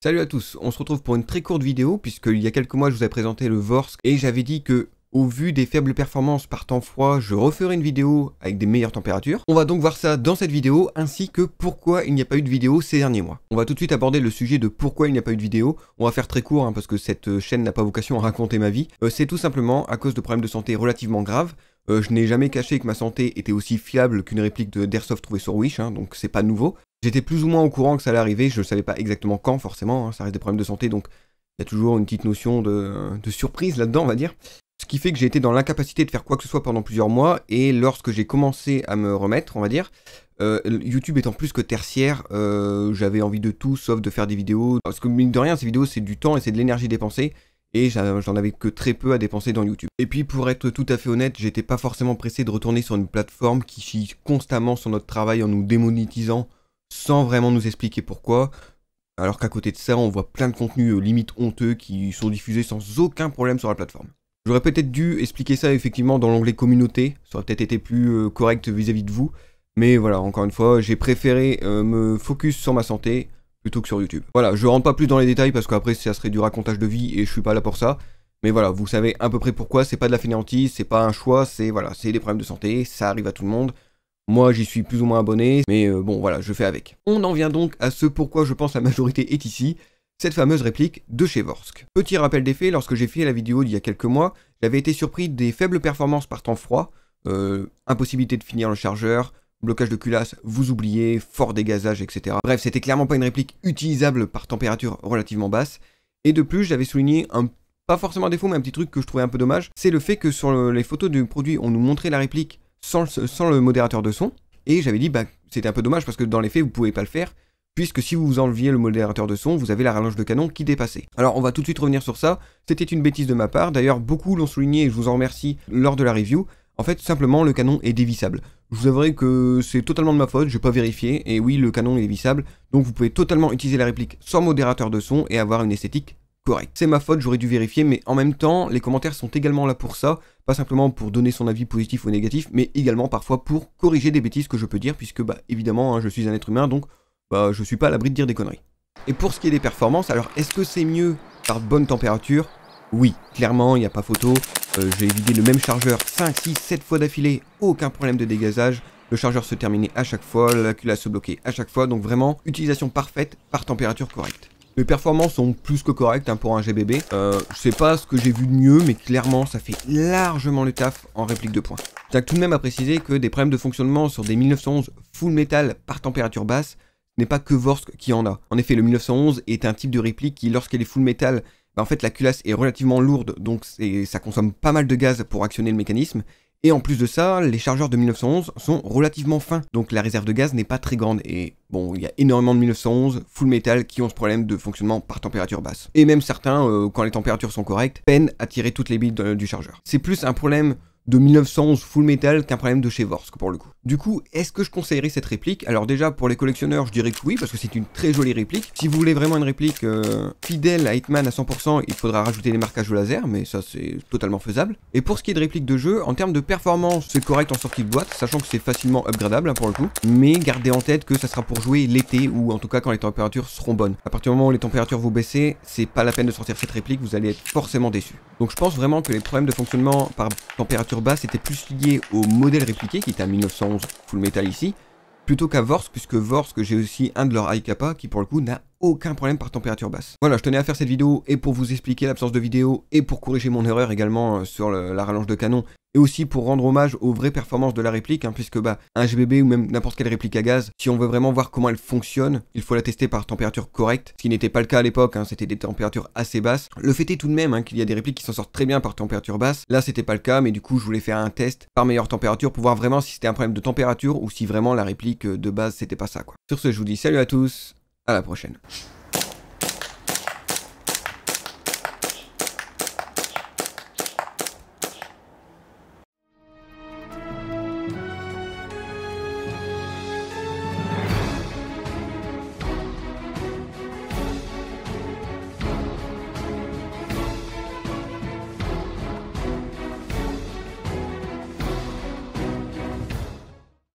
Salut à tous, on se retrouve pour une très courte vidéo puisqu'il y a quelques mois je vous ai présenté le Vorsk et j'avais dit que au vu des faibles performances par temps froid, je referai une vidéo avec des meilleures températures. On va donc voir ça dans cette vidéo, ainsi que pourquoi il n'y a pas eu de vidéo ces derniers mois. On va tout de suite aborder le sujet de pourquoi il n'y a pas eu de vidéo. On va faire très court, hein, parce que cette euh, chaîne n'a pas vocation à raconter ma vie. Euh, c'est tout simplement à cause de problèmes de santé relativement graves. Euh, je n'ai jamais caché que ma santé était aussi fiable qu'une réplique de d'Airsoft trouvée sur Wish, hein, donc c'est pas nouveau. J'étais plus ou moins au courant que ça allait arriver, je ne savais pas exactement quand forcément, hein. ça reste des problèmes de santé, donc il y a toujours une petite notion de, surprise là-dedans, on va dire. Ce qui fait que j'ai été dans l'incapacité de faire quoi que ce soit pendant plusieurs mois, et lorsque j'ai commencé à me remettre, on va dire, euh, YouTube étant plus que tertiaire, euh, j'avais envie de tout sauf de faire des vidéos. Parce que mine de rien, ces vidéos, c'est du temps et c'est de l'énergie dépensée. Et j'en avais que très peu à dépenser dans YouTube. Et puis pour être tout à fait honnête, j'étais pas forcément pressé de retourner sur une plateforme qui chie constamment sur notre travail en nous démonétisant sans vraiment nous expliquer pourquoi. Alors qu'à côté de ça, on voit plein de contenus euh, limite honteux qui sont diffusés sans aucun problème sur la plateforme. J'aurais peut-être dû expliquer ça effectivement dans l'onglet communauté, ça aurait peut-être été plus euh, correct vis-à-vis de vous, mais voilà, encore une fois, j'ai préféré euh, me focus sur ma santé plutôt que sur YouTube. Voilà, je rentre pas plus dans les détails parce qu'après ça serait du racontage de vie et je suis pas là pour ça. Mais voilà, vous savez à peu près pourquoi, c'est pas de la fainéantise, c'est pas un choix, c'est voilà, c'est des problèmes de santé, ça arrive à tout le monde. Moi, j'y suis plus ou moins abonné, mais euh, bon, voilà, je fais avec. On en vient donc à ce pourquoi je pense la majorité est ici, cette fameuse réplique de chez Vorsk. Petit rappel d'effet, lorsque j'ai fait la vidéo il y a quelques mois, j'avais été surpris des faibles performances par temps froid, euh, impossibilité de finir le chargeur, blocage de culasse, vous oubliez, fort dégazage, etc. Bref, c'était clairement pas une réplique utilisable par température relativement basse, et de plus, j'avais souligné un pas forcément un défaut, mais un petit truc que je trouvais un peu dommage, c'est le fait que sur les photos du produit, on nous montrait la réplique sans, le modérateur de son. Et j'avais dit, bah, c'était un peu dommage parce que dans les faits, vous pouvez pas le faire, puisque si vous enleviez le modérateur de son, vous avez la rallonge de canon qui dépassait. Alors on va tout de suite revenir sur ça, c'était une bêtise de ma part, d'ailleurs beaucoup l'ont souligné et je vous en remercie lors de la review, en fait simplement le canon est dévissable. Je vous avouerai que c'est totalement de ma faute, je n'ai pas vérifié, et oui le canon est dévissable, donc vous pouvez totalement utiliser la réplique sans modérateur de son et avoir une esthétique c'est ma faute, j'aurais dû vérifier, mais en même temps, les commentaires sont également là pour ça, pas simplement pour donner son avis positif ou négatif, mais également parfois pour corriger des bêtises que je peux dire, puisque bah évidemment, hein, je suis un être humain, donc bah je suis pas à l'abri de dire des conneries. Et pour ce qui est des performances, alors est-ce que c'est mieux par bonne température Oui, clairement, il n'y a pas photo. Euh, j'ai vidé le même chargeur 5, 6, 7 fois d'affilée, aucun problème de dégazage. Le chargeur se terminait à chaque fois, la culasse se bloquait à chaque fois, donc vraiment utilisation parfaite par température correcte. Les performances sont plus que correctes hein, pour un GBB. Euh, je sais pas ce que j'ai vu de mieux, mais clairement, ça fait largement le taf en réplique de points. T'as tout de même à préciser que des problèmes de fonctionnement sur des 1911 full metal par température basse n'est pas que Vorsk qui en a. En effet, le 1911 est un type de réplique qui, lorsqu'elle est full metal, bah, en fait la culasse est relativement lourde, donc ça consomme pas mal de gaz pour actionner le mécanisme, et en plus de ça, les chargeurs de 1911 sont relativement fins, donc la réserve de gaz n'est pas très grande. Et bon, il y a énormément de 1911, full metal, qui ont ce problème de fonctionnement par température basse. Et même certains, euh, quand les températures sont correctes, peinent à tirer toutes les billes du chargeur. C'est plus un problème de 1911 Full Metal qu'un problème de chez Vorsk pour le coup. Du coup, est-ce que je conseillerais cette réplique Alors déjà, pour les collectionneurs, je dirais que oui, parce que c'est une très jolie réplique. Si vous voulez vraiment une réplique euh, fidèle à Hitman à 100%, il faudra rajouter des marquages au laser, mais ça c'est totalement faisable. Et pour ce qui est de réplique de jeu, en termes de performance, c'est correct en sortie de boîte, sachant que c'est facilement upgradable hein, pour le coup. Mais gardez en tête que ça sera pour jouer l'été, ou en tout cas quand les températures seront bonnes. À partir du moment où les températures vont baisser, c'est pas la peine de sortir cette réplique, vous allez être forcément déçu. Donc je pense vraiment que les problèmes de fonctionnement par température basse était plus liée au modèle répliqué, qui était un 1911 full metal ici, plutôt qu'à Vorsk, puisque Vorsk, j'ai aussi un de leurs high qui pour le coup n'a aucun problème par température basse. Voilà, je tenais à faire cette vidéo et pour vous expliquer l'absence de vidéo et pour corriger mon erreur également euh, sur la rallonge de canon et aussi pour rendre hommage aux vraies performances de la réplique, hein, puisque bah, un GBB ou même n'importe quelle réplique à gaz, si on veut vraiment voir comment elle fonctionne, il faut la tester par température correcte, ce qui n'était pas le cas à l'époque, hein, c'était des températures assez basses. Le fait est tout de même hein, qu'il y a des répliques qui s'en sortent très bien par température basse, là c'était pas le cas, mais du coup je voulais faire un test par meilleure température pour voir vraiment si c'était un problème de température ou si vraiment la réplique euh, de base c'était pas ça. Quoi. Sur ce, je vous dis salut à tous, à la prochaine.